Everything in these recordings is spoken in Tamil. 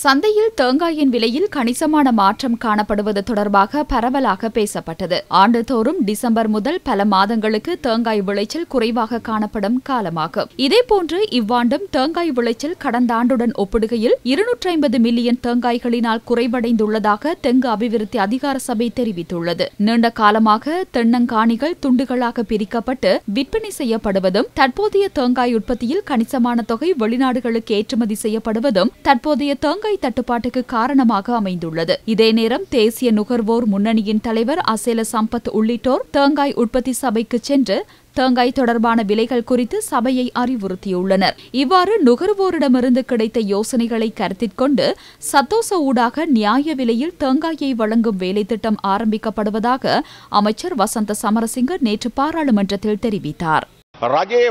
சந்தையில் தேங்காயின் விலையில் கணிசமான மாற்றம் காணப்படுவது தொடர்பாக பரவலாக பேசப்பட்டது ஆண்டுதோறும் டிசம்பர் முதல் பல மாதங்களுக்கு தேங்காய் விளைச்சல் குறைவாக காணப்படும் காலமாகும் இதேபோன்று இவ்வாண்டும் தேங்காய் விளைச்சல் கடந்த ஆண்டுடன் ஒப்பிடுகையில் இருநூற்றி ஐம்பது மில்லியன் தேங்காய்களினால் குறைவடைந்துள்ளதாக தெங்கு அபிவிருத்தி அதிகார சபை தெரிவித்துள்ளது நீண்ட காலமாக தென்னங்காணிகள் துண்டுகளாக பிரிக்கப்பட்டு விற்பனை செய்யப்படுவதும் தற்போதைய தேங்காய் உற்பத்தியில் கணிசமான தொகை வெளிநாடுகளுக்கு ஏற்றுமதி செய்யப்படுவதும் தற்போதைய ஷாங்காய் தட்டுப்பாட்டுக்கு காரணமாக அமைந்துள்ளது இதே நேரம் தேசிய நுகர்வோர் முன்னணியின் தலைவர் அசேல சம்பத் உள்ளிட்டோர் தேங்காய் உற்பத்தி சபைக்கு சென்று தேங்காய் தொடர்பான விலைகள் குறித்து சபையை அறிவுறுத்தியுள்ளனர் இவ்வாறு நுகர்வோரிடமிருந்து கிடைத்த யோசனைகளை கருத்தில் கொண்டு சத்தோச ஊடாக நியாய விலையில் தேங்காயை வழங்கும் வேலை திட்டம் ஆரம்பிக்கப்படுவதாக அமைச்சர் வசந்த சமரசிங்க நேற்று பாராளுமன்றத்தில் தெரிவித்தார் රජයේ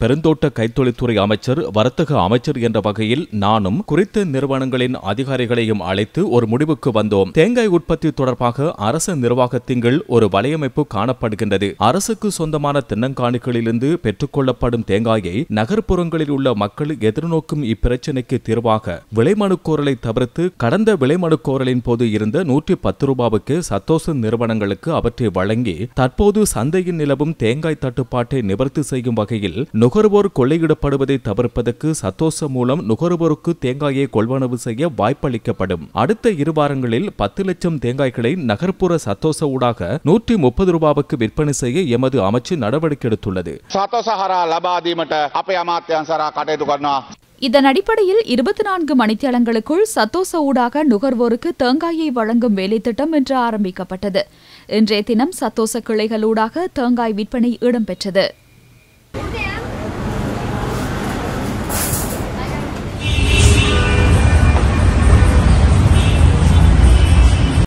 பெருந்தோட்ட கைத்தொழில்துறை அமைச்சர் வர்த்தக அமைச்சர் என்ற வகையில் நானும் குறித்த நிறுவனங்களின் அதிகாரிகளையும் அழைத்து ஒரு முடிவுக்கு வந்தோம் தேங்காய் உற்பத்தி தொடர்பாக அரசு நிர்வாகத்தின் ஒரு வலையமைப்பு காணப்படுகின்றது அரசுக்கு சொந்தமான தென்னங்காணிகளிலிருந்து பெற்றுக்கொள்ளப்படும் தேங்காயை நகர்ப்புறங்களில் உள்ள மக்கள் எதிர்நோக்கும் இப்பிரச்சினைக்கு தீர்வாக விலைமனுக்கோரலை தவிர்த்து கடந்த விலைமனுக்கோரலின் போது இருந்த நூற்றி பத்து ரூபாவுக்கு சத்தோச நிறுவனங்களுக்கு அவற்றை வழங்கி தற்போது சந்தையில் சந்தையில் நிலவும் தேங்காய் தட்டுப்பாட்டை நிவர்த்தி செய்யும் வகையில் நுகர்வோர் கொள்ளையிடப்படுவதை தவிர்ப்பதற்கு சத்தோச மூலம் நுகர்வோருக்கு தேங்காயை கொள்வனவு செய்ய வாய்ப்பளிக்கப்படும் அடுத்த இரு வாரங்களில் பத்து லட்சம் தேங்காய்களை நகர்ப்புற சத்தோச ஊடாக நூற்றி முப்பது ரூபாவுக்கு விற்பனை செய்ய எமது அமைச்சு நடவடிக்கை எடுத்துள்ளது இதன் அடிப்படையில் இருபத்தி நான்கு மணித்தளங்களுக்குள் சத்தோச ஊடாக நுகர்வோருக்கு தேங்காயை வழங்கும் வேலைத்திட்டம் இன்று ஆரம்பிக்கப்பட்டது இன்றைய தினம் சத்தோச கிளைகளூடாக தேங்காய் விற்பனை இடம்பெற்றது